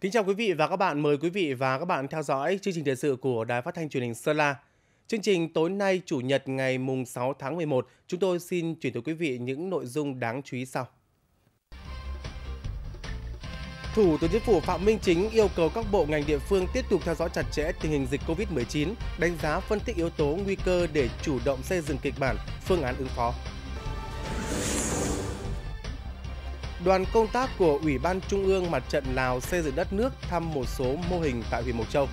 Kính chào quý vị và các bạn, mời quý vị và các bạn theo dõi chương trình thời sự của Đài Phát thanh Truyền hình Sơn La. Chương trình tối nay Chủ nhật ngày mùng 6 tháng 11, chúng tôi xin chuyển tới quý vị những nội dung đáng chú ý sau. Thủ tướng Chính phủ Phạm Minh Chính yêu cầu các bộ ngành địa phương tiếp tục theo dõi chặt chẽ tình hình dịch COVID-19, đánh giá phân tích yếu tố nguy cơ để chủ động xây dựng kịch bản, phương án ứng phó. đoàn công tác của Ủy ban Trung ương Mặt trận Lào xây dựng đất nước thăm một số mô hình tại huyện Mộc Châu.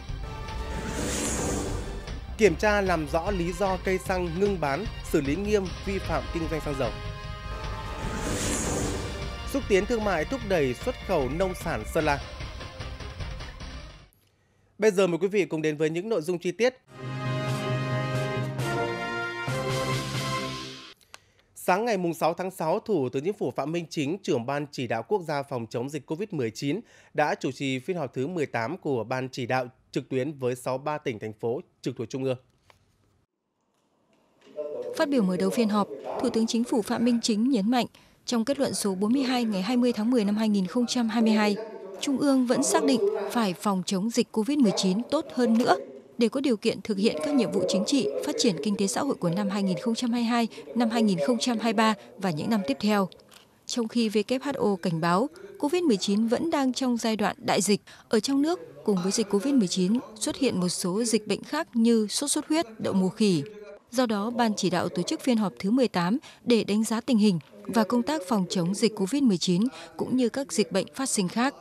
Kiểm tra làm rõ lý do cây xăng ngưng bán, xử lý nghiêm vi phạm kinh doanh xăng dầu. Xúc tiến thương mại thúc đẩy xuất khẩu nông sản Sơn La. Bây giờ mời quý vị cùng đến với những nội dung chi tiết. Sáng ngày 6 tháng 6, Thủ tướng Chính phủ Phạm Minh Chính, trưởng Ban Chỉ đạo Quốc gia phòng chống dịch COVID-19, đã chủ trì phiên họp thứ 18 của Ban Chỉ đạo trực tuyến với 63 tỉnh, thành phố trực thuộc Trung ương. Phát biểu mở đầu phiên họp, Thủ tướng Chính phủ Phạm Minh Chính nhấn mạnh, trong kết luận số 42 ngày 20 tháng 10 năm 2022, Trung ương vẫn xác định phải phòng chống dịch COVID-19 tốt hơn nữa – để có điều kiện thực hiện các nhiệm vụ chính trị, phát triển kinh tế xã hội của năm 2022, năm 2023 và những năm tiếp theo. Trong khi WHO cảnh báo COVID-19 vẫn đang trong giai đoạn đại dịch ở trong nước cùng với dịch COVID-19 xuất hiện một số dịch bệnh khác như sốt xuất huyết, đậu mùa khỉ. Do đó, Ban chỉ đạo tổ chức phiên họp thứ 18 để đánh giá tình hình và công tác phòng chống dịch COVID-19 cũng như các dịch bệnh phát sinh khác.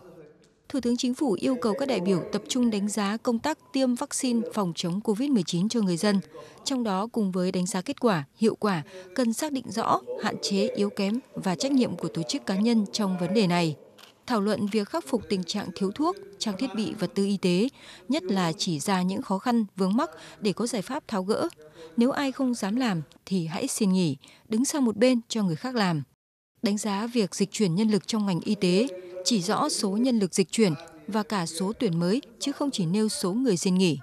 Thủ tướng Chính phủ yêu cầu các đại biểu tập trung đánh giá công tác tiêm vaccine phòng chống COVID-19 cho người dân, trong đó cùng với đánh giá kết quả, hiệu quả, cần xác định rõ hạn chế, yếu kém và trách nhiệm của tổ chức cá nhân trong vấn đề này thảo luận việc khắc phục tình trạng thiếu thuốc, trang thiết bị vật tư y tế, nhất là chỉ ra những khó khăn, vướng mắc để có giải pháp tháo gỡ. Nếu ai không dám làm thì hãy xin nghỉ, đứng sang một bên cho người khác làm. Đánh giá việc dịch chuyển nhân lực trong ngành y tế, chỉ rõ số nhân lực dịch chuyển và cả số tuyển mới chứ không chỉ nêu số người xin nghỉ.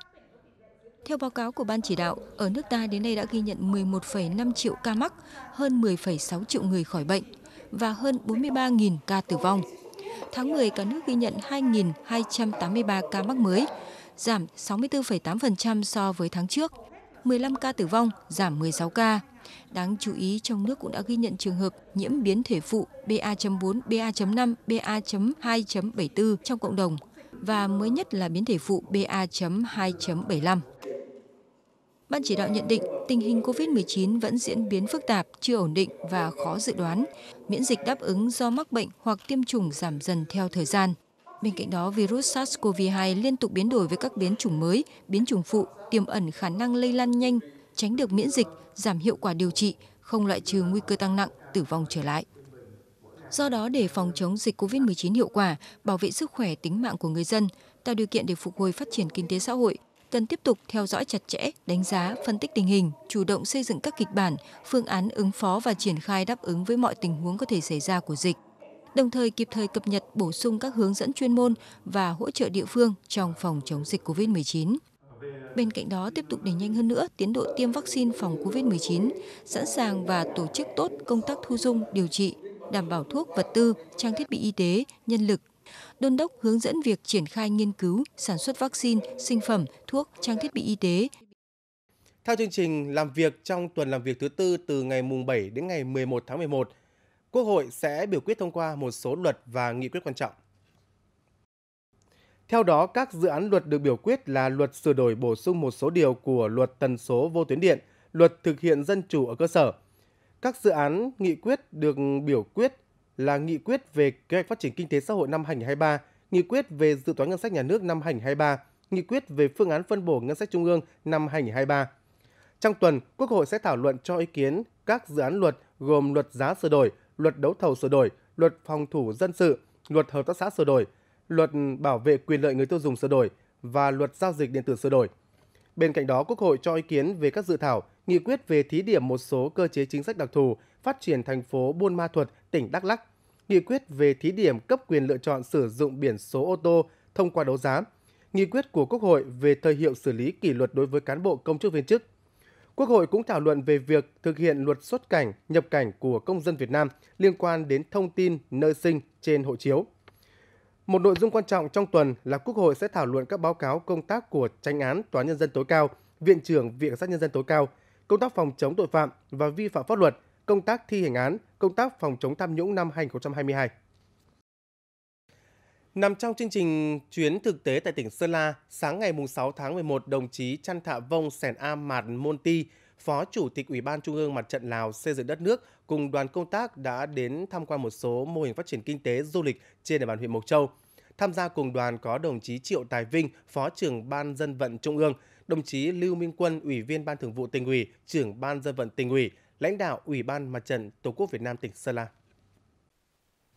Theo báo cáo của Ban chỉ đạo, ở nước ta đến nay đã ghi nhận 11,5 triệu ca mắc, hơn 10,6 triệu người khỏi bệnh và hơn 43.000 ca tử vong. Tháng 10, cả nước ghi nhận 2.283 ca mắc mới, giảm 64,8% so với tháng trước. 15 ca tử vong, giảm 16 ca. Đáng chú ý, trong nước cũng đã ghi nhận trường hợp nhiễm biến thể phụ BA.4, BA.5, BA.2.74 trong cộng đồng và mới nhất là biến thể phụ BA.2.75. Ban chỉ đạo nhận định tình hình COVID-19 vẫn diễn biến phức tạp, chưa ổn định và khó dự đoán. Miễn dịch đáp ứng do mắc bệnh hoặc tiêm chủng giảm dần theo thời gian. Bên cạnh đó, virus SARS-CoV-2 liên tục biến đổi với các biến chủng mới, biến chủng phụ, tiềm ẩn khả năng lây lan nhanh tránh được miễn dịch, giảm hiệu quả điều trị, không loại trừ nguy cơ tăng nặng, tử vong trở lại. Do đó, để phòng chống dịch COVID-19 hiệu quả, bảo vệ sức khỏe tính mạng của người dân, tạo điều kiện để phục hồi phát triển kinh tế xã hội, cần tiếp tục theo dõi chặt chẽ, đánh giá, phân tích tình hình, chủ động xây dựng các kịch bản, phương án ứng phó và triển khai đáp ứng với mọi tình huống có thể xảy ra của dịch. Đồng thời kịp thời cập nhật bổ sung các hướng dẫn chuyên môn và hỗ trợ địa phương trong phòng chống dịch COVID-19. Bên cạnh đó, tiếp tục đẩy nhanh hơn nữa tiến độ tiêm vaccine phòng COVID-19, sẵn sàng và tổ chức tốt công tác thu dung, điều trị, đảm bảo thuốc, vật tư, trang thiết bị y tế, nhân lực, đôn đốc hướng dẫn việc triển khai nghiên cứu, sản xuất vaccine, sinh phẩm, thuốc, trang thiết bị y tế. Theo chương trình làm việc trong tuần làm việc thứ tư từ ngày mùng 7 đến ngày 11 tháng 11, Quốc hội sẽ biểu quyết thông qua một số luật và nghị quyết quan trọng. Theo đó, các dự án luật được biểu quyết là luật sửa đổi bổ sung một số điều của luật tần số vô tuyến điện, luật thực hiện dân chủ ở cơ sở. Các dự án nghị quyết được biểu quyết là nghị quyết về kế hoạch phát triển kinh tế xã hội năm 2023, nghị quyết về dự toán ngân sách nhà nước năm 2023, nghị quyết về phương án phân bổ ngân sách trung ương năm 2023. Trong tuần, Quốc hội sẽ thảo luận cho ý kiến các dự án luật gồm luật giá sửa đổi, luật đấu thầu sửa đổi, luật phòng thủ dân sự, luật hợp tác xã sửa đổi, Luật Bảo vệ quyền lợi người tiêu dùng sửa đổi và Luật giao dịch điện tử sửa đổi. Bên cạnh đó, Quốc hội cho ý kiến về các dự thảo nghị quyết về thí điểm một số cơ chế chính sách đặc thù phát triển thành phố Buôn Ma Thuột, tỉnh Đắk Lắk, nghị quyết về thí điểm cấp quyền lựa chọn sử dụng biển số ô tô thông qua đấu giá, nghị quyết của Quốc hội về thời hiệu xử lý kỷ luật đối với cán bộ công chức viên chức. Quốc hội cũng thảo luận về việc thực hiện luật xuất cảnh, nhập cảnh của công dân Việt Nam liên quan đến thông tin nơi sinh trên hộ chiếu. Một nội dung quan trọng trong tuần là Quốc hội sẽ thảo luận các báo cáo công tác của tranh án Tòa nhân dân tối cao, Viện trưởng Viện sát nhân dân tối cao, công tác phòng chống tội phạm và vi phạm pháp luật, công tác thi hành án, công tác phòng chống tham nhũng năm 2022. Nằm trong chương trình chuyến thực tế tại tỉnh Sơn La, sáng ngày 6 tháng 11, đồng chí Trăn Thạ Vông Sẻn A Mạt Môn Ti, Phó Chủ tịch Ủy ban Trung ương Mặt trận Lào xây dựng đất nước cùng đoàn công tác đã đến tham quan một số mô hình phát triển kinh tế du lịch trên địa bàn huyện Mộc Châu. Tham gia cùng đoàn có đồng chí Triệu Tài Vinh, Phó trưởng Ban Dân vận Trung ương, đồng chí Lưu Minh Quân, Ủy viên Ban Thường vụ tỉnh ủy, trưởng Ban Dân vận tỉnh ủy, lãnh đạo Ủy ban Mặt trận Tổ quốc Việt Nam tỉnh Sơn La.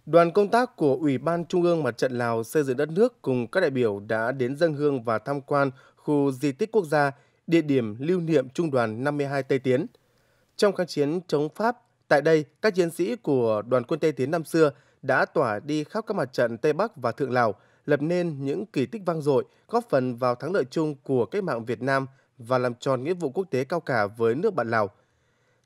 Đoàn công tác của Ủy ban Trung ương Mặt trận Lào xây dựng đất nước cùng các đại biểu đã đến dân hương và tham quan khu di tích quốc gia địa điểm lưu niệm Trung đoàn 52 Tây Tiến. Trong kháng chiến chống Pháp, tại đây các chiến sĩ của đoàn quân Tây Tiến năm xưa đã tỏa đi khắp các mặt trận Tây Bắc và Thượng Lào, lập nên những kỳ tích vang dội, góp phần vào thắng lợi chung của cách mạng Việt Nam và làm tròn nghĩa vụ quốc tế cao cả với nước bạn Lào.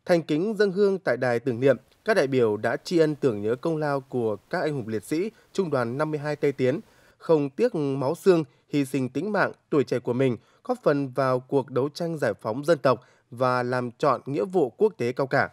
Thành kính dân hương tại đài tưởng niệm, các đại biểu đã tri ân tưởng nhớ công lao của các anh hùng liệt sĩ Trung đoàn 52 Tây Tiến, không tiếc máu xương, hy sinh tính mạng, tuổi trẻ của mình – góp phần vào cuộc đấu tranh giải phóng dân tộc và làm chọn nghĩa vụ quốc tế cao cả.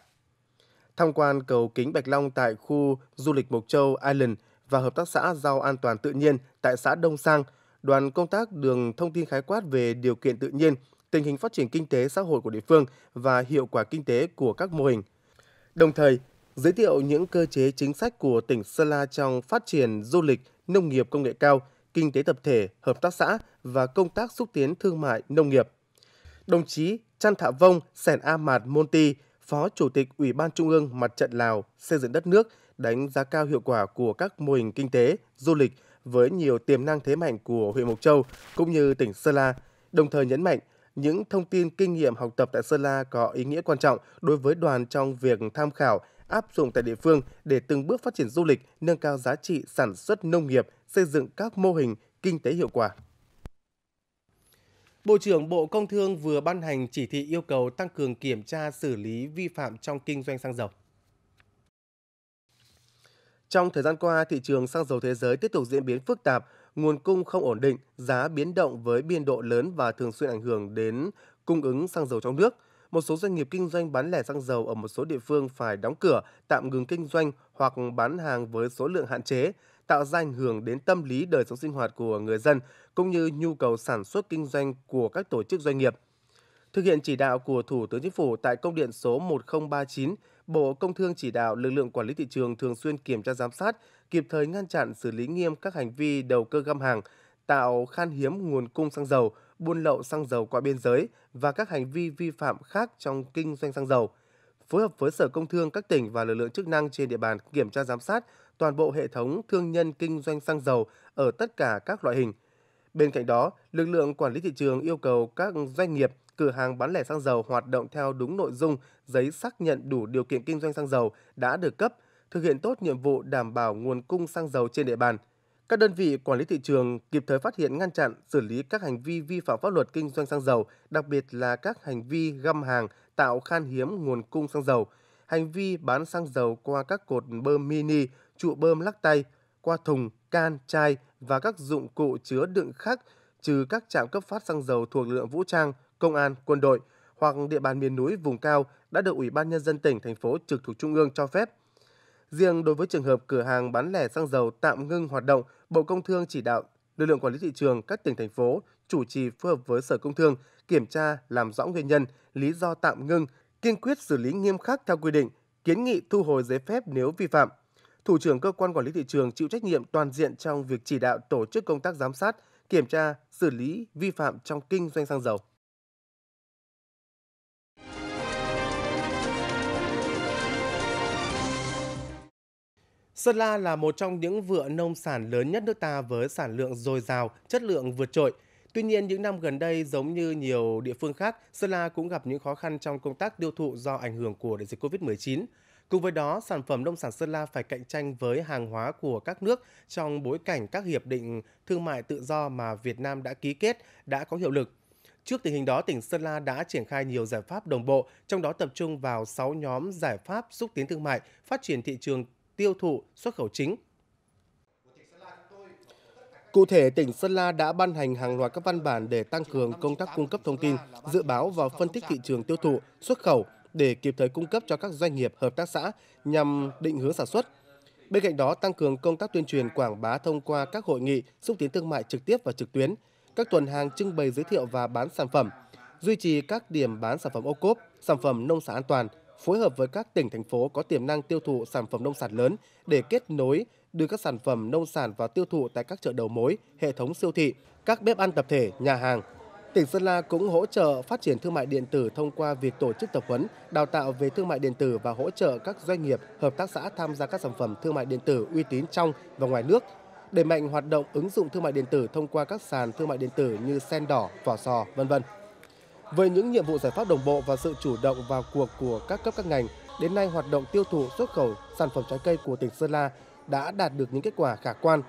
Tham quan cầu kính Bạch Long tại khu du lịch Mộc Châu Island và Hợp tác xã Rau An toàn tự nhiên tại xã Đông Sang, đoàn công tác đường thông tin khái quát về điều kiện tự nhiên, tình hình phát triển kinh tế xã hội của địa phương và hiệu quả kinh tế của các mô hình. Đồng thời, giới thiệu những cơ chế chính sách của tỉnh Sơn La trong phát triển du lịch, nông nghiệp công nghệ cao – kinh tế tập thể, hợp tác xã và công tác xúc tiến thương mại nông nghiệp. Đồng chí Chan Thạ Vông Sẻn A Mạt Monti, Phó Chủ tịch Ủy ban Trung ương Mặt trận Lào xây dựng đất nước đánh giá cao hiệu quả của các mô hình kinh tế, du lịch với nhiều tiềm năng thế mạnh của huyện Mộc Châu cũng như tỉnh Sơn La, đồng thời nhấn mạnh những thông tin kinh nghiệm học tập tại Sơn La có ý nghĩa quan trọng đối với đoàn trong việc tham khảo áp dụng tại địa phương để từng bước phát triển du lịch, nâng cao giá trị sản xuất nông nghiệp xây dựng các mô hình kinh tế hiệu quả. Bộ trưởng Bộ Công Thương vừa ban hành chỉ thị yêu cầu tăng cường kiểm tra xử lý vi phạm trong kinh doanh xăng dầu. Trong thời gian qua, thị trường xăng dầu thế giới tiếp tục diễn biến phức tạp, nguồn cung không ổn định, giá biến động với biên độ lớn và thường xuyên ảnh hưởng đến cung ứng xăng dầu trong nước. Một số doanh nghiệp kinh doanh bán lẻ xăng dầu ở một số địa phương phải đóng cửa, tạm ngừng kinh doanh hoặc bán hàng với số lượng hạn chế, tạo ra ảnh hưởng đến tâm lý đời sống sinh hoạt của người dân cũng như nhu cầu sản xuất kinh doanh của các tổ chức doanh nghiệp. Thực hiện chỉ đạo của Thủ tướng Chính phủ tại công điện số 1039, Bộ Công Thương chỉ đạo lực lượng quản lý thị trường thường xuyên kiểm tra giám sát, kịp thời ngăn chặn xử lý nghiêm các hành vi đầu cơ găm hàng, tạo khan hiếm nguồn cung xăng dầu, buôn lậu xăng dầu qua biên giới và các hành vi vi phạm khác trong kinh doanh xăng dầu. Phối hợp với Sở Công Thương các tỉnh và lực lượng chức năng trên địa bàn kiểm tra giám sát, toàn bộ hệ thống thương nhân kinh doanh xăng dầu ở tất cả các loại hình. Bên cạnh đó, lực lượng quản lý thị trường yêu cầu các doanh nghiệp, cửa hàng bán lẻ xăng dầu hoạt động theo đúng nội dung giấy xác nhận đủ điều kiện kinh doanh xăng dầu đã được cấp, thực hiện tốt nhiệm vụ đảm bảo nguồn cung xăng dầu trên địa bàn. Các đơn vị quản lý thị trường kịp thời phát hiện ngăn chặn, xử lý các hành vi vi phạm pháp luật kinh doanh xăng dầu, đặc biệt là các hành vi găm hàng tạo khan hiếm nguồn cung xăng dầu, hành vi bán xăng dầu qua các cột bơm mini trụ bơm lắc tay, qua thùng, can, chai và các dụng cụ chứa đựng khác trừ các trạm cấp phát xăng dầu thuộc lực lượng vũ trang, công an, quân đội hoặc địa bàn miền núi vùng cao đã được Ủy ban nhân dân tỉnh thành phố trực thuộc trung ương cho phép. Riêng đối với trường hợp cửa hàng bán lẻ xăng dầu tạm ngưng hoạt động, Bộ Công Thương chỉ đạo lực lượng quản lý thị trường các tỉnh thành phố chủ trì phối hợp với Sở Công Thương kiểm tra làm rõ nguyên nhân, lý do tạm ngưng, kiên quyết xử lý nghiêm khắc theo quy định, kiến nghị thu hồi giấy phép nếu vi phạm thủ trưởng cơ quan quản lý thị trường chịu trách nhiệm toàn diện trong việc chỉ đạo tổ chức công tác giám sát, kiểm tra, xử lý vi phạm trong kinh doanh xăng dầu. Sơn La là một trong những vựa nông sản lớn nhất nước ta với sản lượng dồi dào, chất lượng vượt trội. Tuy nhiên, những năm gần đây, giống như nhiều địa phương khác, Sơn La cũng gặp những khó khăn trong công tác tiêu thụ do ảnh hưởng của đại dịch COVID-19. Cùng với đó, sản phẩm nông sản Sơn La phải cạnh tranh với hàng hóa của các nước trong bối cảnh các hiệp định thương mại tự do mà Việt Nam đã ký kết đã có hiệu lực. Trước tình hình đó, tỉnh Sơn La đã triển khai nhiều giải pháp đồng bộ, trong đó tập trung vào 6 nhóm giải pháp xúc tiến thương mại, phát triển thị trường tiêu thụ xuất khẩu chính. Cụ thể, tỉnh Sơn La đã ban hành hàng loạt các văn bản để tăng cường công tác cung cấp thông tin, dự báo và phân tích thị trường tiêu thụ, xuất khẩu để kịp thời cung cấp cho các doanh nghiệp, hợp tác xã nhằm định hướng sản xuất. Bên cạnh đó, tăng cường công tác tuyên truyền quảng bá thông qua các hội nghị xúc tiến thương mại trực tiếp và trực tuyến, các tuần hàng trưng bày giới thiệu và bán sản phẩm, duy trì các điểm bán sản phẩm ô cốp, sản phẩm nông sản an toàn, phối hợp với các tỉnh thành phố có tiềm năng tiêu thụ sản phẩm nông sản lớn để kết nối đưa các sản phẩm nông sản vào tiêu thụ tại các chợ đầu mối, hệ thống siêu thị, các bếp ăn tập thể, nhà hàng, Tỉnh Sơn La cũng hỗ trợ phát triển thương mại điện tử thông qua việc tổ chức tập huấn, đào tạo về thương mại điện tử và hỗ trợ các doanh nghiệp, hợp tác xã tham gia các sản phẩm thương mại điện tử uy tín trong và ngoài nước, đẩy mạnh hoạt động ứng dụng thương mại điện tử thông qua các sàn thương mại điện tử như sen đỏ, vỏ sò, vân vân. Với những nhiệm vụ giải pháp đồng bộ và sự chủ động vào cuộc của các cấp các ngành, đến nay hoạt động tiêu thụ xuất khẩu sản phẩm trái cây của tỉnh Sơn La đã đạt được những kết quả khả quan.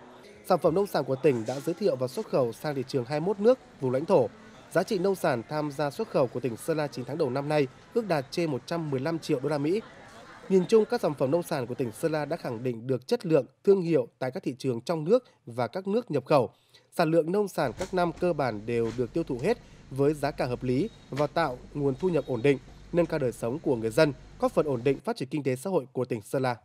Sản phẩm nông sản của tỉnh đã giới thiệu và xuất khẩu sang thị trường 21 nước, vùng lãnh thổ, Giá trị nông sản tham gia xuất khẩu của tỉnh Sơn La 9 tháng đầu năm nay ước đạt trên 115 triệu đô la Mỹ. Nhìn chung, các sản phẩm nông sản của tỉnh Sơn La đã khẳng định được chất lượng, thương hiệu tại các thị trường trong nước và các nước nhập khẩu. Sản lượng nông sản các năm cơ bản đều được tiêu thụ hết với giá cả hợp lý và tạo nguồn thu nhập ổn định, nâng cao đời sống của người dân, góp phần ổn định phát triển kinh tế xã hội của tỉnh Sơn La.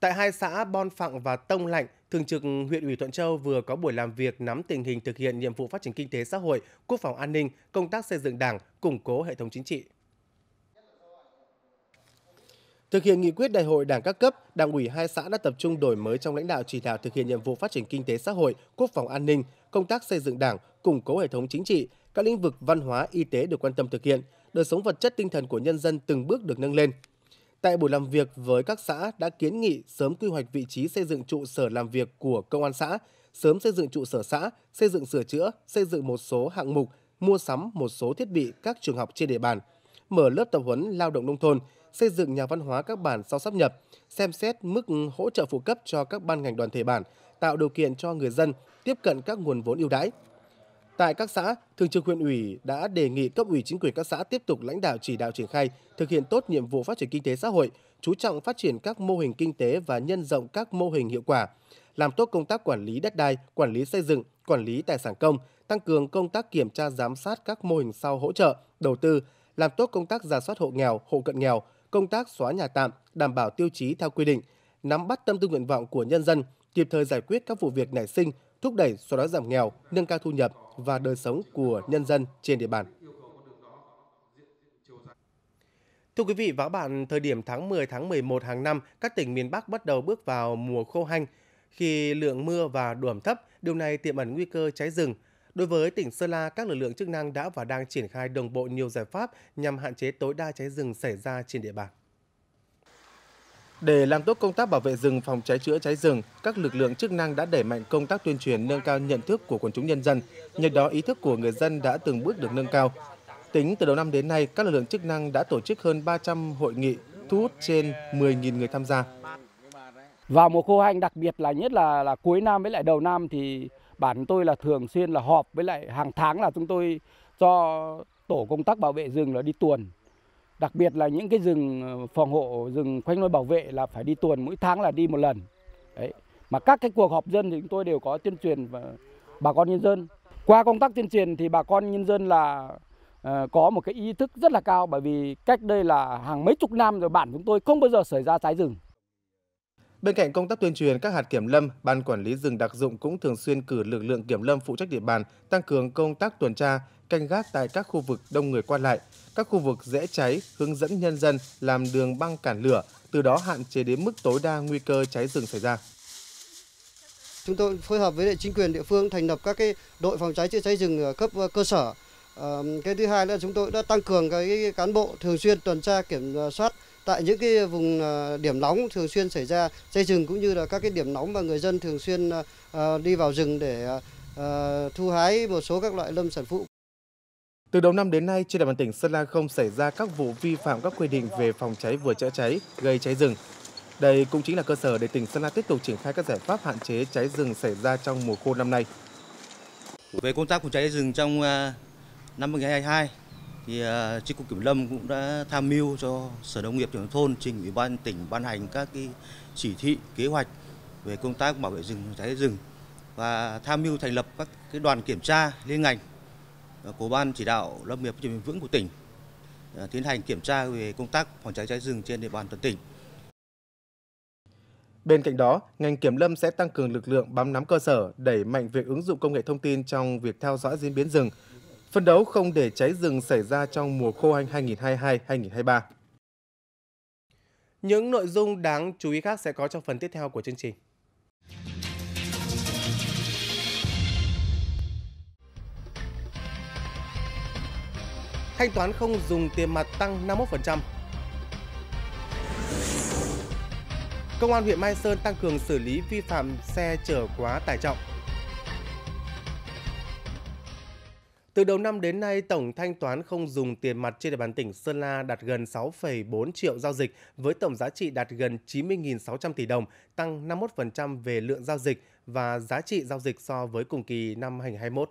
Tại hai xã Bon Phạng và Tông Lạnh, Thường trực huyện ủy Thuận Châu vừa có buổi làm việc nắm tình hình thực hiện nhiệm vụ phát triển kinh tế xã hội, quốc phòng an ninh, công tác xây dựng đảng, củng cố hệ thống chính trị. Thực hiện nghị quyết đại hội đảng các cấp, đảng ủy hai xã đã tập trung đổi mới trong lãnh đạo chỉ đạo thực hiện nhiệm vụ phát triển kinh tế xã hội, quốc phòng an ninh, công tác xây dựng đảng, củng cố hệ thống chính trị, các lĩnh vực văn hóa, y tế được quan tâm thực hiện, đời sống vật chất tinh thần của nhân dân từng bước được nâng lên. Tại buổi làm việc với các xã đã kiến nghị sớm quy hoạch vị trí xây dựng trụ sở làm việc của công an xã, sớm xây dựng trụ sở xã, xây dựng sửa chữa, xây dựng một số hạng mục, mua sắm một số thiết bị các trường học trên địa bàn, mở lớp tập huấn lao động nông thôn, xây dựng nhà văn hóa các bản sau sắp nhập, xem xét mức hỗ trợ phụ cấp cho các ban ngành đoàn thể bản, tạo điều kiện cho người dân tiếp cận các nguồn vốn ưu đãi, Tại các xã, Thường trực huyện ủy đã đề nghị cấp ủy chính quyền các xã tiếp tục lãnh đạo chỉ đạo triển khai, thực hiện tốt nhiệm vụ phát triển kinh tế xã hội, chú trọng phát triển các mô hình kinh tế và nhân rộng các mô hình hiệu quả, làm tốt công tác quản lý đất đai, quản lý xây dựng, quản lý tài sản công, tăng cường công tác kiểm tra giám sát các mô hình sau hỗ trợ, đầu tư, làm tốt công tác giả soát hộ nghèo, hộ cận nghèo, công tác xóa nhà tạm, đảm bảo tiêu chí theo quy định, nắm bắt tâm tư nguyện vọng của nhân dân, kịp thời giải quyết các vụ việc nảy sinh, thúc đẩy xóa đói giảm nghèo, nâng cao thu nhập và đời sống của nhân dân trên địa bàn. Thưa quý vị và các bạn, thời điểm tháng 10 tháng 11 hàng năm, các tỉnh miền Bắc bắt đầu bước vào mùa khô hanh khi lượng mưa và độ ẩm thấp, điều này tiềm ẩn nguy cơ cháy rừng. Đối với tỉnh Sơn La, các lực lượng chức năng đã và đang triển khai đồng bộ nhiều giải pháp nhằm hạn chế tối đa cháy rừng xảy ra trên địa bàn. Để làm tốt công tác bảo vệ rừng, phòng cháy chữa cháy rừng, các lực lượng chức năng đã đẩy mạnh công tác tuyên truyền nâng cao nhận thức của quần chúng nhân dân, nhờ đó ý thức của người dân đã từng bước được nâng cao. Tính từ đầu năm đến nay, các lực lượng chức năng đã tổ chức hơn 300 hội nghị, thu hút trên 10.000 người tham gia. Vào mùa khô hanh đặc biệt là nhất là là cuối năm với lại đầu năm thì bản tôi là thường xuyên là họp với lại hàng tháng là chúng tôi cho tổ công tác bảo vệ rừng là đi tuần Đặc biệt là những cái rừng ờ, phòng hộ, rừng khoanh nuôi bảo vệ là phải đi tuần mỗi tháng là đi một lần. Đấy. Mà các cái cuộc họp dân thì chúng tôi đều có tuyên truyền và bà con nhân dân. Qua công tác tuyên truyền thì bà con nhân dân là ờ, có một cái ý thức rất là cao bởi vì cách đây là hàng mấy chục năm rồi bản chúng tôi không bao giờ xảy ra cháy rừng. Bên cạnh công tác tuyên truyền, các hạt kiểm lâm, ban quản lý rừng đặc dụng cũng thường xuyên cử lực lượng kiểm lâm phụ trách địa bàn, tăng cường công tác tuần tra, canh gác tại các khu vực đông người qua lại, các khu vực dễ cháy, hướng dẫn nhân dân làm đường băng cản lửa, từ đó hạn chế đến mức tối đa nguy cơ cháy rừng xảy ra. Chúng tôi phối hợp với chính quyền địa phương thành lập các cái đội phòng cháy chữa cháy rừng ở cấp ờ, cơ sở. Ờ, cái thứ hai là chúng tôi đã tăng cường cái cán bộ thường xuyên tuần tra kiểm ờ, soát tại những cái vùng ờ, điểm nóng thường xuyên xảy ra cháy rừng cũng như là các cái điểm nóng mà người dân thường xuyên ờ, ờ, đi vào rừng để thu hái một số các loại lâm sản phụ. Từ đầu năm đến nay, trên địa bàn tỉnh Sơn La không xảy ra các vụ vi phạm các quy định về phòng cháy vừa chữa cháy, gây cháy rừng. Đây cũng chính là cơ sở để tỉnh Sơn La tiếp tục triển khai các giải pháp hạn chế cháy rừng xảy ra trong mùa khô năm nay. Về công tác phòng cháy rừng trong năm 2022 thì chi à, cục kiểm lâm cũng đã tham mưu cho sở nông nghiệp trưởng thôn trình ủy ban tỉnh ban hành các cái chỉ thị kế hoạch về công tác bảo vệ rừng cháy rừng và tham mưu thành lập các cái đoàn kiểm tra liên ngành à, của ban chỉ đạo lâm nghiệp bền vững của tỉnh à, tiến hành kiểm tra về công tác phòng cháy cháy rừng trên địa bàn toàn tỉnh. Bên cạnh đó, ngành kiểm lâm sẽ tăng cường lực lượng bám nắm cơ sở, đẩy mạnh việc ứng dụng công nghệ thông tin trong việc theo dõi diễn biến rừng, phân đấu không để cháy rừng xảy ra trong mùa khô hanh 2022-2023. Những nội dung đáng chú ý khác sẽ có trong phần tiếp theo của chương trình. Thanh toán không dùng tiền mặt tăng 51%. Công an huyện Mai Sơn tăng cường xử lý vi phạm xe chở quá tải trọng. Từ đầu năm đến nay, tổng thanh toán không dùng tiền mặt trên địa bàn tỉnh Sơn La đạt gần 6,4 triệu giao dịch với tổng giá trị đạt gần 90.600 tỷ đồng, tăng 51% về lượng giao dịch và giá trị giao dịch so với cùng kỳ năm 2021.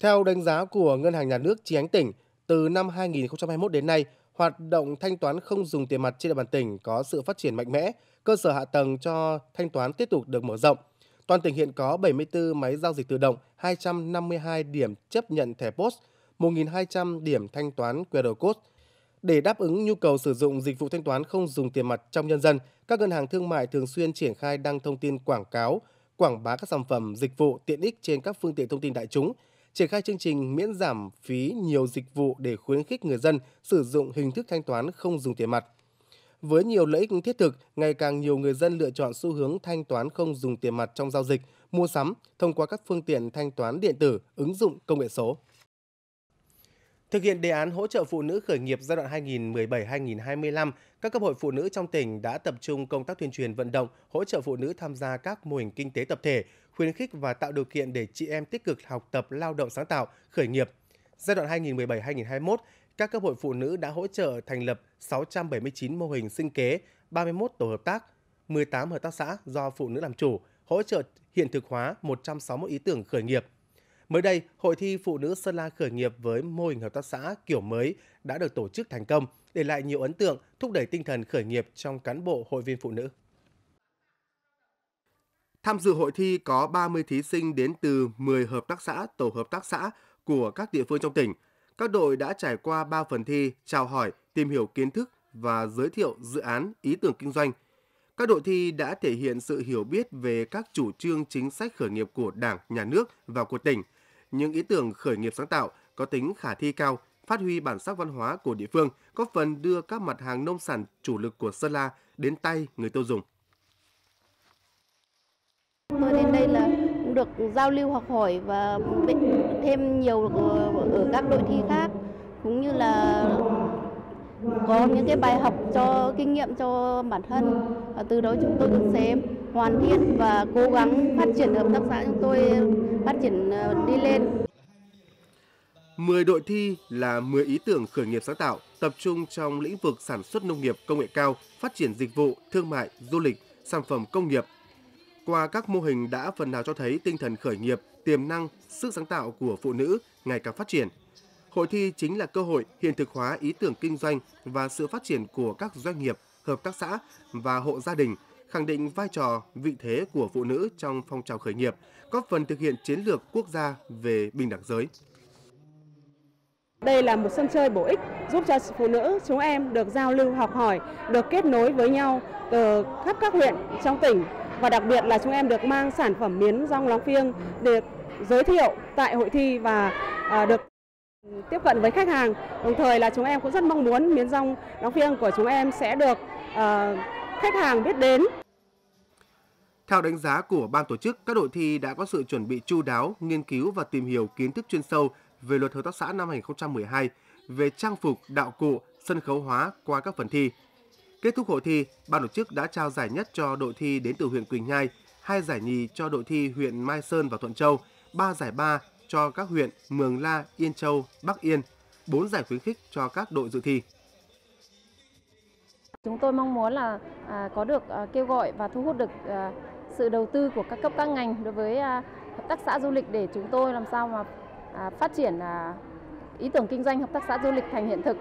Theo đánh giá của Ngân hàng Nhà nước chi nhánh tỉnh, từ năm 2021 đến nay, hoạt động thanh toán không dùng tiền mặt trên địa bàn tỉnh có sự phát triển mạnh mẽ, cơ sở hạ tầng cho thanh toán tiếp tục được mở rộng. Toàn tỉnh hiện có 74 máy giao dịch tự động, 252 điểm chấp nhận thẻ POS, 1.200 điểm thanh toán QR code. Để đáp ứng nhu cầu sử dụng dịch vụ thanh toán không dùng tiền mặt trong nhân dân, các ngân hàng thương mại thường xuyên triển khai đăng thông tin quảng cáo, quảng bá các sản phẩm, dịch vụ tiện ích trên các phương tiện thông tin đại chúng, triển khai chương trình miễn giảm phí nhiều dịch vụ để khuyến khích người dân sử dụng hình thức thanh toán không dùng tiền mặt. Với nhiều lợi ích thiết thực, ngày càng nhiều người dân lựa chọn xu hướng thanh toán không dùng tiền mặt trong giao dịch mua sắm thông qua các phương tiện thanh toán điện tử, ứng dụng công nghệ số. Thực hiện đề án hỗ trợ phụ nữ khởi nghiệp giai đoạn 2017-2025, các cấp hội phụ nữ trong tỉnh đã tập trung công tác tuyên truyền vận động, hỗ trợ phụ nữ tham gia các mô hình kinh tế tập thể, khuyến khích và tạo điều kiện để chị em tích cực học tập lao động sáng tạo, khởi nghiệp. Giai đoạn 2017-2021, các cấp hội phụ nữ đã hỗ trợ thành lập 679 mô hình sinh kế, 31 tổ hợp tác, 18 hợp tác xã do phụ nữ làm chủ, hỗ trợ hiện thực hóa 161 ý tưởng khởi nghiệp. Mới đây, Hội thi Phụ nữ Sơn La khởi nghiệp với mô hình hợp tác xã kiểu mới đã được tổ chức thành công, để lại nhiều ấn tượng, thúc đẩy tinh thần khởi nghiệp trong cán bộ hội viên phụ nữ. Tham dự hội thi có 30 thí sinh đến từ 10 hợp tác xã, tổ hợp tác xã của các địa phương trong tỉnh. Các đội đã trải qua 3 phần thi, chào hỏi, tìm hiểu kiến thức và giới thiệu dự án, ý tưởng kinh doanh – các đội thi đã thể hiện sự hiểu biết về các chủ trương chính sách khởi nghiệp của Đảng, Nhà nước và của tỉnh. Những ý tưởng khởi nghiệp sáng tạo có tính khả thi cao, phát huy bản sắc văn hóa của địa phương, có phần đưa các mặt hàng nông sản chủ lực của Sơn La đến tay người tiêu dùng. Tôi đến đây là được giao lưu học hỏi và thêm nhiều ở các đội thi khác cũng như là có những cái bài học cho kinh nghiệm cho bản thân và từ đó chúng tôi cũng sẽ hoàn thiện và cố gắng phát triển hợp tác xã chúng tôi phát triển ờ, đi lên. 10 đội thi là 10 ý tưởng khởi nghiệp sáng tạo, tập trung trong lĩnh vực sản xuất nông nghiệp công nghệ cao, phát triển dịch vụ, thương mại, du lịch, sản phẩm công nghiệp. Qua các mô hình đã phần nào cho thấy tinh thần khởi nghiệp, tiềm năng, sức sáng tạo của phụ nữ ngày càng phát triển. Hội thi chính là cơ hội hiện thực hóa ý tưởng kinh doanh và sự phát triển của các doanh nghiệp, hợp tác xã và hộ gia đình, khẳng định vai trò, vị thế của phụ nữ trong phong trào khởi nghiệp, góp phần thực hiện chiến lược quốc gia về bình đẳng giới. Đây là một sân chơi bổ ích giúp cho phụ nữ chúng em được giao lưu học hỏi, được kết nối với nhau từ khắp các huyện trong tỉnh và đặc biệt là chúng em được mang sản phẩm miến rong lóng phiêng để giới thiệu tại hội thi và à, được tiếp cận với khách hàng. Đồng thời là chúng em cũng rất mong muốn miến rong đóng phiêng của chúng em sẽ được uh, khách hàng biết đến. Theo đánh giá của ban tổ chức, các đội thi đã có sự chuẩn bị chu đáo, nghiên cứu và tìm hiểu kiến thức chuyên sâu về luật hợp tác xã năm 2012, về trang phục, đạo cụ, sân khấu hóa qua các phần thi. Kết thúc hội thi, ban tổ chức đã trao giải nhất cho đội thi đến từ huyện Quỳnh Nhai, hai giải nhì cho đội thi huyện Mai Sơn và Thuận Châu, ba giải ba cho các huyện Mường La, Yên Châu, Bắc Yên, 4 giải khuyến khích cho các đội dự thi. Chúng tôi mong muốn là à, có được à, kêu gọi và thu hút được à, sự đầu tư của các cấp các ngành đối với à, hợp tác xã du lịch để chúng tôi làm sao mà à, phát triển à, ý tưởng kinh doanh hợp tác xã du lịch thành hiện thực.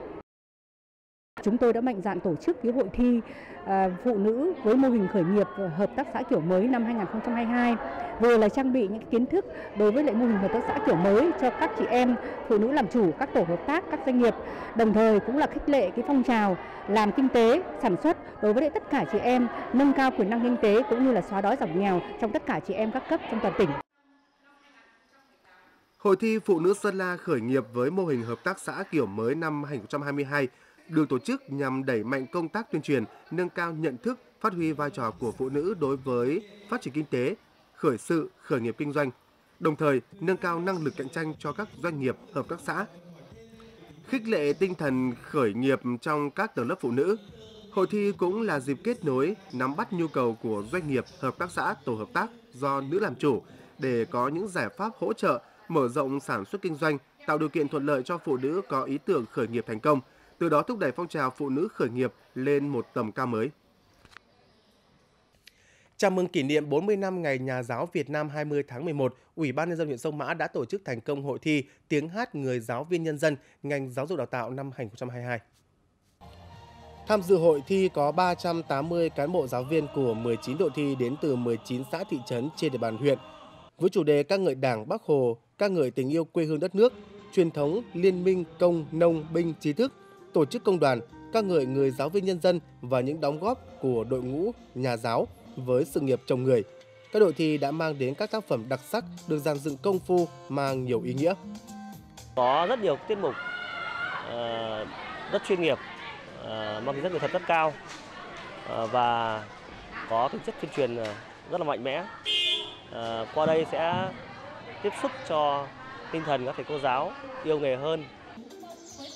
Chúng tôi đã mạnh dạn tổ chức cái hội thi à, phụ nữ với mô hình khởi nghiệp hợp tác xã kiểu mới năm 2022 vừa là trang bị những kiến thức đối với lại mô hình hợp tác xã kiểu mới cho các chị em phụ nữ làm chủ các tổ hợp tác các doanh nghiệp đồng thời cũng là khích lệ cái phong trào làm kinh tế sản xuất đối với lại tất cả chị em nâng cao quyền năng kinh tế cũng như là xóa đói giảm nghèo trong tất cả chị em các cấp trong toàn tỉnh Hội thi Phụ nữ Sơn La khởi nghiệp với mô hình hợp tác xã kiểu mới năm 2022 được tổ chức nhằm đẩy mạnh công tác tuyên truyền, nâng cao nhận thức, phát huy vai trò của phụ nữ đối với phát triển kinh tế, khởi sự, khởi nghiệp kinh doanh, đồng thời nâng cao năng lực cạnh tranh cho các doanh nghiệp, hợp tác xã. Khích lệ tinh thần khởi nghiệp trong các tầng lớp phụ nữ, hội thi cũng là dịp kết nối, nắm bắt nhu cầu của doanh nghiệp, hợp tác xã, tổ hợp tác do nữ làm chủ để có những giải pháp hỗ trợ mở rộng sản xuất kinh doanh, tạo điều kiện thuận lợi cho phụ nữ có ý tưởng khởi nghiệp thành công, từ đó thúc đẩy phong trào phụ nữ khởi nghiệp lên một tầm cao mới. Chào mừng kỷ niệm 40 năm Ngày Nhà giáo Việt Nam 20 tháng 11, Ủy ban nhân dân huyện Sông Mã đã tổ chức thành công hội thi Tiếng hát người giáo viên nhân dân ngành giáo dục đào tạo năm 2022. Tham dự hội thi có 380 cán bộ giáo viên của 19 đội thi đến từ 19 xã thị trấn trên địa bàn huyện. Với chủ đề các ngợi Đảng, Bác Hồ, các ngợi tình yêu quê hương đất nước, truyền thống, liên minh, công, nông, binh, trí thức, tổ chức công đoàn, các ngợi người giáo viên nhân dân và những đóng góp của đội ngũ nhà giáo – với sự nghiệp chồng người. Các đội thi đã mang đến các tác phẩm đặc sắc được dàn dựng công phu mang nhiều ý nghĩa. Có rất nhiều tiết mục ờ, rất chuyên nghiệp, uh, mang tính rất nghệ thuật rất cao ờ, và có tính chất tuyên truyền rất là mạnh mẽ. qua đây sẽ tiếp xúc cho tinh thần các thầy cô giáo yêu nghề hơn.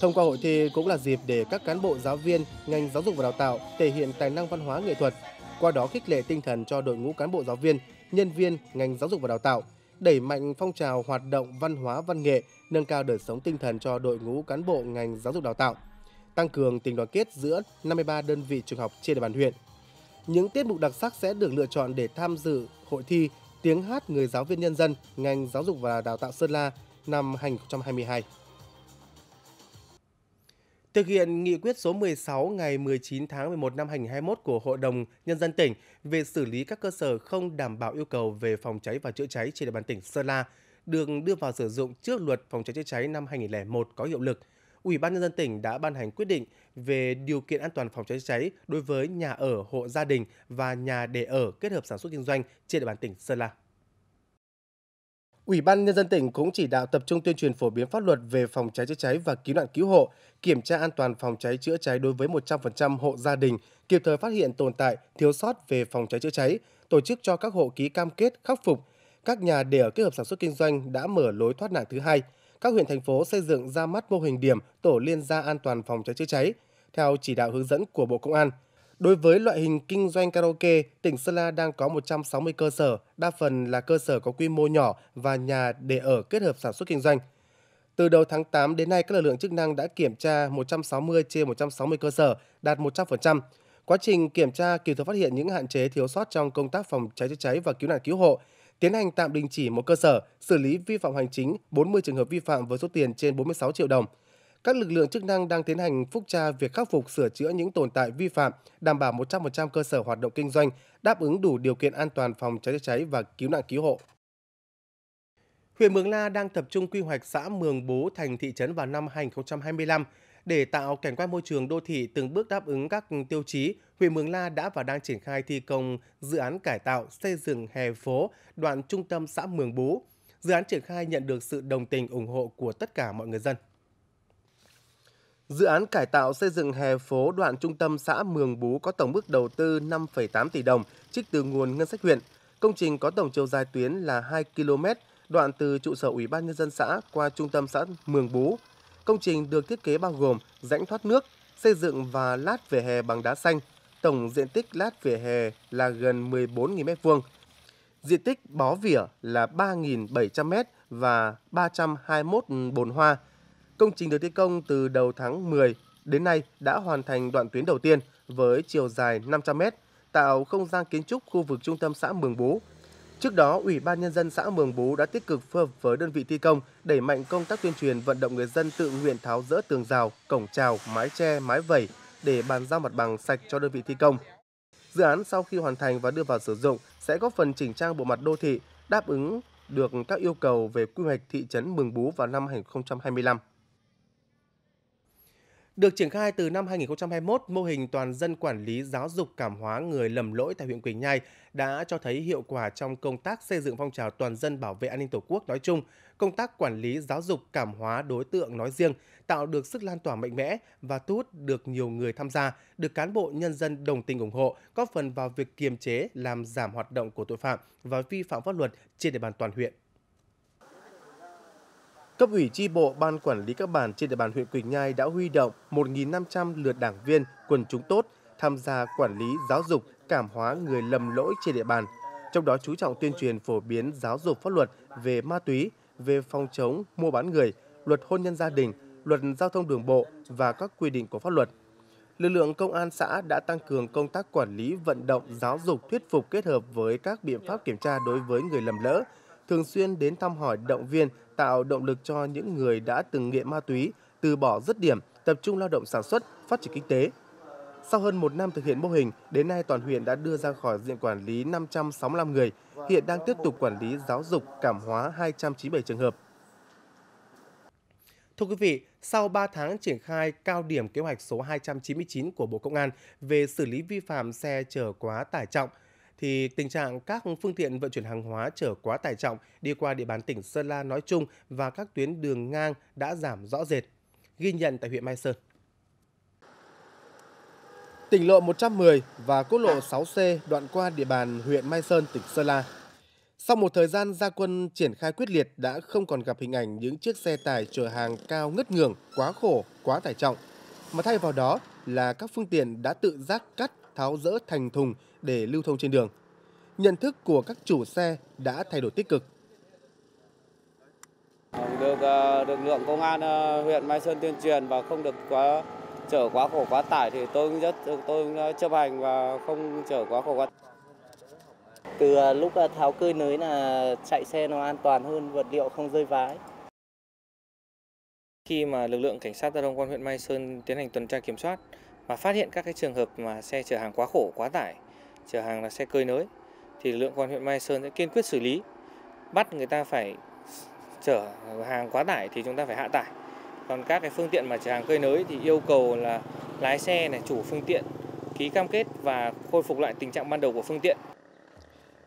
Thông qua hội thi cũng là dịp để các cán bộ giáo viên ngành giáo dục và đào tạo thể hiện tài năng văn hóa nghệ thuật qua đó khích lệ tinh thần cho đội ngũ cán bộ giáo viên, nhân viên ngành giáo dục và đào tạo, đẩy mạnh phong trào hoạt động văn hóa văn nghệ, nâng cao đời sống tinh thần cho đội ngũ cán bộ ngành giáo dục đào tạo, tăng cường tình đoàn kết giữa 53 đơn vị trường học trên địa bàn huyện. Những tiết mục đặc sắc sẽ được lựa chọn để tham dự hội thi tiếng hát người giáo viên nhân dân ngành giáo dục và đào tạo Sơn La năm 2022. Thực hiện nghị quyết số 16 ngày 19 tháng 11 năm 2021 của Hội đồng Nhân dân tỉnh về xử lý các cơ sở không đảm bảo yêu cầu về phòng cháy và chữa cháy trên địa bàn tỉnh Sơn La được đưa vào sử dụng trước luật phòng cháy chữa cháy năm 2001 có hiệu lực. Ủy ban nhân dân tỉnh đã ban hành quyết định về điều kiện an toàn phòng cháy chữa cháy đối với nhà ở hộ gia đình và nhà để ở kết hợp sản xuất kinh doanh trên địa bàn tỉnh Sơn La. Ủy ban nhân dân tỉnh cũng chỉ đạo tập trung tuyên truyền phổ biến pháp luật về phòng cháy chữa cháy và cứu nạn cứu hộ, kiểm tra an toàn phòng cháy chữa cháy đối với 100% hộ gia đình, kịp thời phát hiện tồn tại, thiếu sót về phòng cháy chữa cháy, tổ chức cho các hộ ký cam kết khắc phục. Các nhà để ở kết hợp sản xuất kinh doanh đã mở lối thoát nạn thứ hai. Các huyện thành phố xây dựng ra mắt mô hình điểm tổ liên gia an toàn phòng cháy chữa cháy theo chỉ đạo hướng dẫn của Bộ Công an. Đối với loại hình kinh doanh karaoke, tỉnh Sơn La đang có 160 cơ sở, đa phần là cơ sở có quy mô nhỏ và nhà để ở kết hợp sản xuất kinh doanh. Từ đầu tháng 8 đến nay, các lực lượng chức năng đã kiểm tra 160 trên 160 cơ sở, đạt 100%. Quá trình kiểm tra kịp thời phát hiện những hạn chế thiếu sót trong công tác phòng cháy chữa cháy và cứu nạn cứu hộ, tiến hành tạm đình chỉ một cơ sở, xử lý vi phạm hành chính 40 trường hợp vi phạm với số tiền trên 46 triệu đồng. Các lực lượng chức năng đang tiến hành phúc tra việc khắc phục sửa chữa những tồn tại vi phạm, đảm bảo 100% cơ sở hoạt động kinh doanh, đáp ứng đủ điều kiện an toàn phòng cháy chữa cháy và cứu nạn cứu hộ. Huyện Mường La đang tập trung quy hoạch xã Mường Bố thành thị trấn vào năm 2025 để tạo cảnh quan môi trường đô thị từng bước đáp ứng các tiêu chí, huyện Mường La đã và đang triển khai thi công dự án cải tạo xây dựng hè phố đoạn trung tâm xã Mường Bú. Dự án triển khai nhận được sự đồng tình ủng hộ của tất cả mọi người dân. Dự án cải tạo xây dựng hè phố đoạn trung tâm xã Mường Bú có tổng mức đầu tư 5,8 tỷ đồng trích từ nguồn ngân sách huyện. Công trình có tổng chiều dài tuyến là 2 km, đoạn từ trụ sở Ủy ban nhân dân xã qua trung tâm xã Mường Bú. Công trình được thiết kế bao gồm rãnh thoát nước, xây dựng và lát vỉa hè bằng đá xanh. Tổng diện tích lát vỉa hè là gần 14.000 m2. Diện tích bó vỉa là 3.700 m và 321 bồn hoa Công trình được thi công từ đầu tháng 10 đến nay đã hoàn thành đoạn tuyến đầu tiên với chiều dài 500 m, tạo không gian kiến trúc khu vực trung tâm xã Mường Bú. Trước đó, Ủy ban nhân dân xã Mường Bú đã tích cực phối hợp với đơn vị thi công đẩy mạnh công tác tuyên truyền vận động người dân tự nguyện tháo rỡ tường rào, cổng trào, mái tre, mái vẩy để bàn giao mặt bằng sạch cho đơn vị thi công. Dự án sau khi hoàn thành và đưa vào sử dụng sẽ góp phần chỉnh trang bộ mặt đô thị, đáp ứng được các yêu cầu về quy hoạch thị trấn Mường Bú vào năm 2025. Được triển khai từ năm 2021, mô hình toàn dân quản lý giáo dục cảm hóa người lầm lỗi tại huyện Quỳnh Nhai đã cho thấy hiệu quả trong công tác xây dựng phong trào toàn dân bảo vệ an ninh Tổ quốc nói chung, công tác quản lý giáo dục cảm hóa đối tượng nói riêng, tạo được sức lan tỏa mạnh mẽ và thu hút được nhiều người tham gia, được cán bộ nhân dân đồng tình ủng hộ, góp phần vào việc kiềm chế, làm giảm hoạt động của tội phạm và vi phạm pháp luật trên địa bàn toàn huyện. Cấp ủy chi bộ, ban quản lý các bản trên địa bàn huyện Quỳnh Nhai đã huy động 1.500 lượt đảng viên, quần chúng tốt tham gia quản lý, giáo dục, cảm hóa người lầm lỗi trên địa bàn. Trong đó chú trọng tuyên truyền phổ biến giáo dục pháp luật về ma túy, về phòng chống mua bán người, luật hôn nhân gia đình, luật giao thông đường bộ và các quy định của pháp luật. Lực lượng công an xã đã tăng cường công tác quản lý, vận động, giáo dục, thuyết phục kết hợp với các biện pháp kiểm tra đối với người lầm lỡ, thường xuyên đến thăm hỏi động viên, tạo động lực cho những người đã từng nghiện ma túy, từ bỏ dứt điểm, tập trung lao động sản xuất, phát triển kinh tế. Sau hơn một năm thực hiện mô hình, đến nay toàn huyện đã đưa ra khỏi diện quản lý 565 người, hiện đang tiếp tục quản lý giáo dục cảm hóa 297 trường hợp. Thưa quý vị, sau 3 tháng triển khai cao điểm kế hoạch số 299 của Bộ Công an về xử lý vi phạm xe chở quá tải trọng – thì tình trạng các phương tiện vận chuyển hàng hóa chở quá tải trọng đi qua địa bàn tỉnh Sơn La nói chung và các tuyến đường ngang đã giảm rõ rệt. Ghi nhận tại huyện Mai Sơn. Tỉnh lộ 110 và quốc lộ 6C đoạn qua địa bàn huyện Mai Sơn, tỉnh Sơn La. Sau một thời gian gia quân triển khai quyết liệt đã không còn gặp hình ảnh những chiếc xe tải chở hàng cao ngất ngường, quá khổ, quá tải trọng. Mà thay vào đó là các phương tiện đã tự giác cắt, tháo rỡ thành thùng để lưu thông trên đường. Nhận thức của các chủ xe đã thay đổi tích cực. Được à, lực lượng công an à, huyện Mai Sơn tuyên truyền và không được quá chở quá khổ quá tải thì tôi rất tôi chấp hành và không chở quá khổ quá tải. từ à, lúc tháo cơi nới là chạy xe nó an toàn hơn vật liệu không rơi vái khi mà lực lượng cảnh sát giao thông công huyện Mai Sơn tiến hành tuần tra kiểm soát và phát hiện các cái trường hợp mà xe chở hàng quá khổ quá tải chở hàng là xe cơi nới thì lượng quan huyện Mai Sơn sẽ kiên quyết xử lý bắt người ta phải chở hàng quá tải thì chúng ta phải hạ tải còn các cái phương tiện mà chở hàng cơi nới thì yêu cầu là lái xe này chủ phương tiện ký cam kết và khôi phục lại tình trạng ban đầu của phương tiện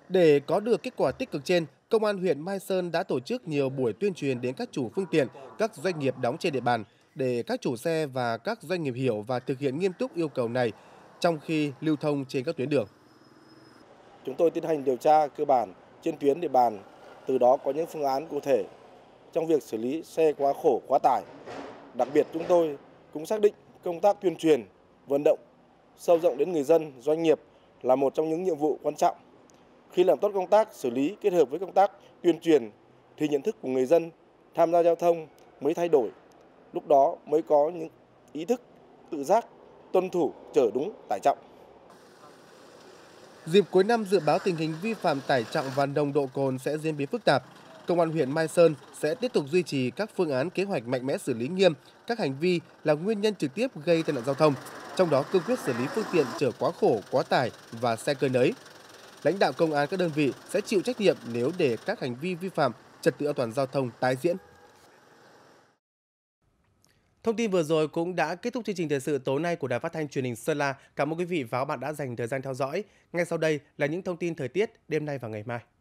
để có được kết quả tích cực trên Công an huyện Mai Sơn đã tổ chức nhiều buổi tuyên truyền đến các chủ phương tiện, các doanh nghiệp đóng trên địa bàn để các chủ xe và các doanh nghiệp hiểu và thực hiện nghiêm túc yêu cầu này trong khi lưu thông trên các tuyến đường. Chúng tôi tiến hành điều tra cơ bản trên tuyến địa bàn, từ đó có những phương án cụ thể trong việc xử lý xe quá khổ quá tải. Đặc biệt chúng tôi cũng xác định công tác tuyên truyền, vận động sâu rộng đến người dân, doanh nghiệp là một trong những nhiệm vụ quan trọng. Khi làm tốt công tác xử lý kết hợp với công tác tuyên truyền thì nhận thức của người dân tham gia giao thông mới thay đổi. Lúc đó mới có những ý thức tự giác tuân thủ chở đúng tải trọng. Dịp cuối năm dự báo tình hình vi phạm tải trọng và nồng độ cồn sẽ diễn biến phức tạp. Công an huyện Mai Sơn sẽ tiếp tục duy trì các phương án kế hoạch mạnh mẽ xử lý nghiêm các hành vi là nguyên nhân trực tiếp gây tai nạn giao thông, trong đó cương quyết xử lý phương tiện chở quá khổ, quá tải và xe cơi nới. Lãnh đạo công an các đơn vị sẽ chịu trách nhiệm nếu để các hành vi vi phạm trật tự an toàn giao thông tái diễn. Thông tin vừa rồi cũng đã kết thúc chương trình thời sự tối nay của Đài Phát thanh Truyền hình Sơn La. Cảm ơn quý vị và các bạn đã dành thời gian theo dõi. Ngay sau đây là những thông tin thời tiết đêm nay và ngày mai.